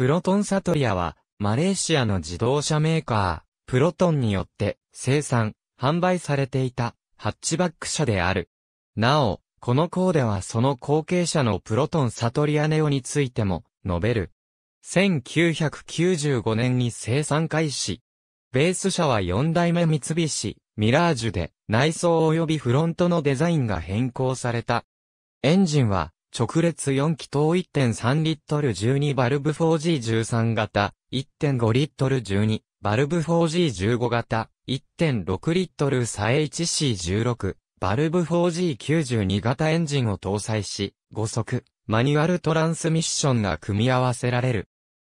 プロトンサトリアは、マレーシアの自動車メーカー、プロトンによって生産、販売されていたハッチバック車である。なお、このーではその後継者のプロトンサトリアネオについても述べる。1995年に生産開始。ベース車は4代目三菱、ミラージュで内装及びフロントのデザインが変更された。エンジンは直列4気筒1.3リットル12バルブ 4G13 型、1.5リットル12、バルブ 4G15 型、1.6リットルサエ1 c 1 6バルブ 4G92 型エンジンを搭載し、5速、マニュアルトランスミッションが組み合わせられる。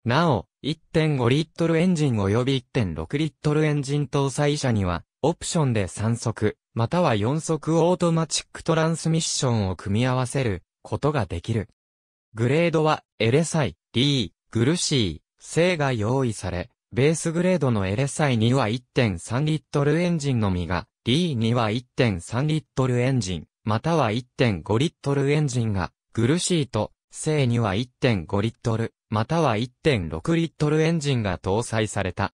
なお、1.5リットルエンジン及び1.6リットルエンジン搭載車には、オプションで3速、または4速オートマチックトランスミッションを組み合わせることができる。グレードは、エレサイ、リー、グルシー、性が用意され、ベースグレードのエレサイには1.3リットルエンジンのみが、リーには1.3リットルエンジン、または1.5リットルエンジンが、グルシーと、性には1.5リットル、または1.6リットルエンジンが搭載された。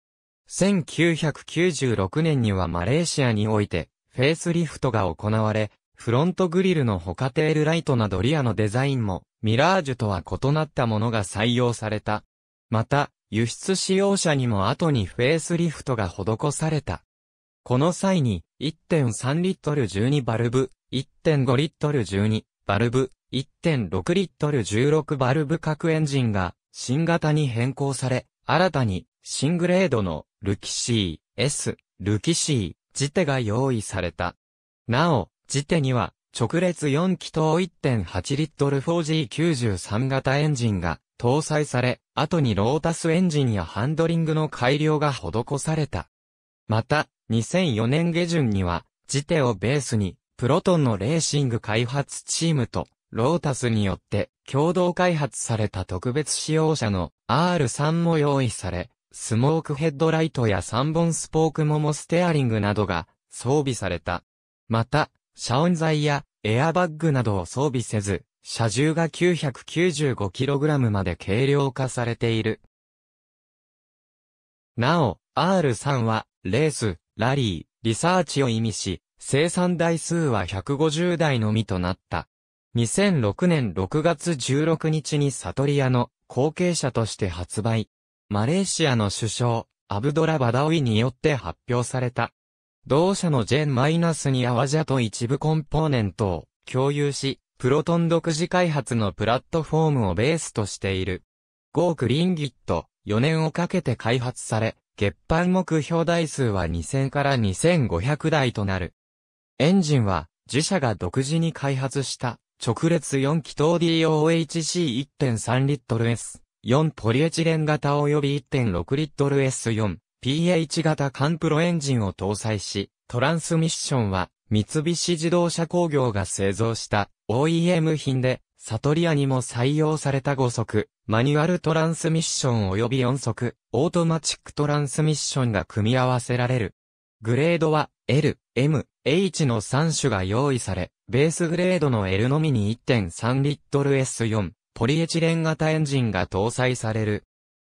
1996年にはマレーシアにおいて、フェイスリフトが行われ、フロントグリルの他テールライトなどリアのデザインも、ミラージュとは異なったものが採用された。また、輸出使用車にも後にフェイスリフトが施された。この際に、1.3リットル12バルブ、1.5リットル12バルブ、1.6リットル16バルブ各エンジンが新型に変更され、新たにシングレードのルキシー、S、ルキシー、ジテが用意された。なお、時テには、直列4気筒1.8リットル 4G93 型エンジンが搭載され、後にロータスエンジンやハンドリングの改良が施された。また、2004年下旬には、ジテをベースに、プロトンのレーシング開発チームと、ロータスによって共同開発された特別使用車の R3 も用意され、スモークヘッドライトや3本スポークモモステアリングなどが装備された。また、遮音材やエアバッグなどを装備せず、車重が 995kg まで軽量化されている。なお、R3 は、レース、ラリー、リサーチを意味し、生産台数は150台のみとなった。2006年6月16日にサトリアの後継者として発売。マレーシアの首相、アブドラ・バダウィによって発表された。同社の Gen-2 アワジャと一部コンポーネントを共有し、プロトン独自開発のプラットフォームをベースとしている。ークリンギット、4年をかけて開発され、月版目標台数は2000から2500台となる。エンジンは、自社が独自に開発した、直列4気筒 DOHC1.3 リットル S、4ポリエチレン型及び1.6リットル S4、PH 型カンプロエンジンを搭載し、トランスミッションは三菱自動車工業が製造した OEM 品で、サトリアにも採用された5速、マニュアルトランスミッション及び4速、オートマチックトランスミッションが組み合わせられる。グレードは L、M、H の3種が用意され、ベースグレードの L のみに1.3リットル S4、ポリエチレン型エンジンが搭載される。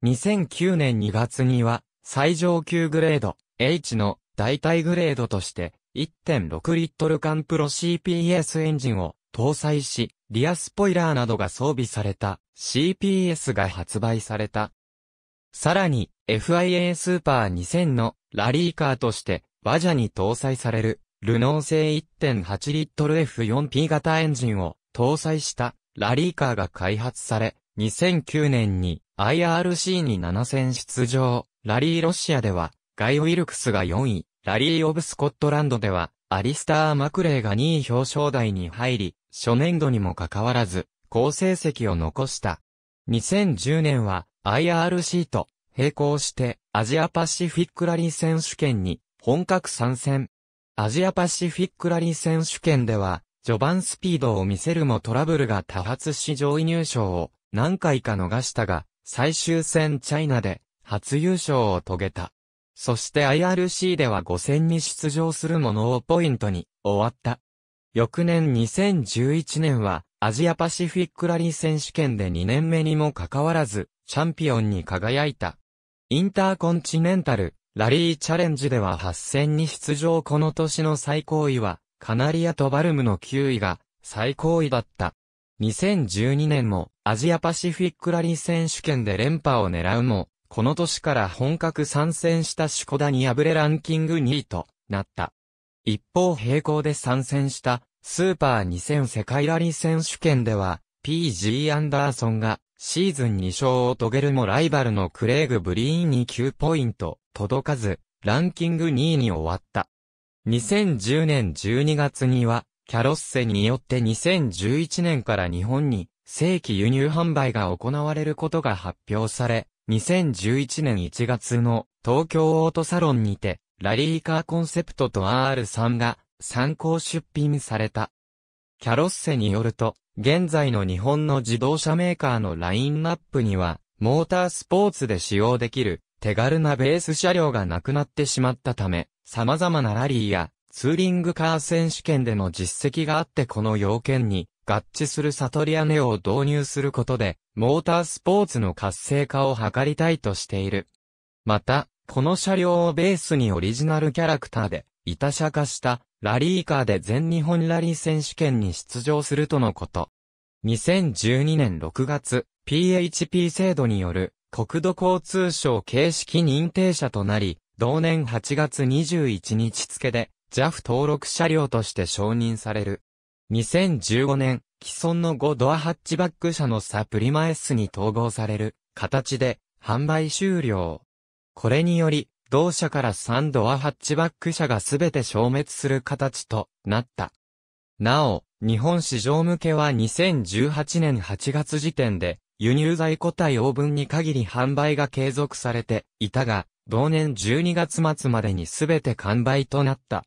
2009年2月には、最上級グレード H の代替グレードとして1.6リットル間プロ CPS エンジンを搭載し、リアスポイラーなどが装備された CPS が発売された。さらに FIA スーパー2000のラリーカーとしてバジャに搭載されるルノー製1.8リットル F4P 型エンジンを搭載したラリーカーが開発され、2009年に IRC に7000出場。ラリーロシアでは、ガイ・ウィルクスが4位、ラリー・オブ・スコットランドでは、アリスター・マクレーが2位表彰台に入り、初年度にもかかわらず、好成績を残した。2010年は、IRC と並行して、アジアパシフィックラリー選手権に本格参戦。アジアパシフィックラリー選手権では、序盤スピードを見せるもトラブルが多発し上位入賞を何回か逃したが、最終戦チャイナで初優勝を遂げた。そして IRC では5戦に出場するものをポイントに終わった。翌年2011年はアジアパシフィックラリー選手権で2年目にもかかわらずチャンピオンに輝いた。インターコンチネンタルラリーチャレンジでは8戦に出場この年の最高位はカナリアとバルムの9位が最高位だった。2012年もアジアパシフィックラリー選手権で連覇を狙うもこの年から本格参戦したシュコダに敗れランキング2位となった。一方平行で参戦したスーパー2000世界ラリー選手権では PG アンダーソンがシーズン2勝を遂げるもライバルのクレイグ・ブリーンに9ポイント届かずランキング2位に終わった。2010年12月にはキャロッセによって2011年から日本に正規輸入販売が行われることが発表され、2011年1月の東京オートサロンにて、ラリーカーコンセプトと R3 が参考出品された。キャロッセによると、現在の日本の自動車メーカーのラインナップには、モータースポーツで使用できる手軽なベース車両がなくなってしまったため、様々なラリーやツーリングカー選手権での実績があってこの要件に合致するサトリアネを導入することで、モータースポーツの活性化を図りたいとしている。また、この車両をベースにオリジナルキャラクターで、いた車化した、ラリーカーで全日本ラリー選手権に出場するとのこと。2012年6月、PHP 制度による国土交通省形式認定者となり、同年8月21日付で JAF 登録車両として承認される。2015年、既存の5ドアハッチバック車のサプリマ S に統合される形で販売終了。これにより、同社から3ドアハッチバック車がすべて消滅する形となった。なお、日本市場向けは2018年8月時点で、輸入在庫対応分に限り販売が継続されていたが、同年12月末までにすべて完売となった。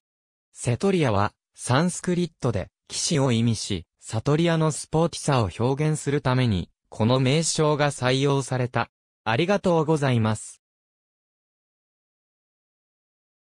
セトリアは、サンスクリットで、騎士を意味し、サトリアのスポーティさを表現するために、この名称が採用された。ありがとうございます。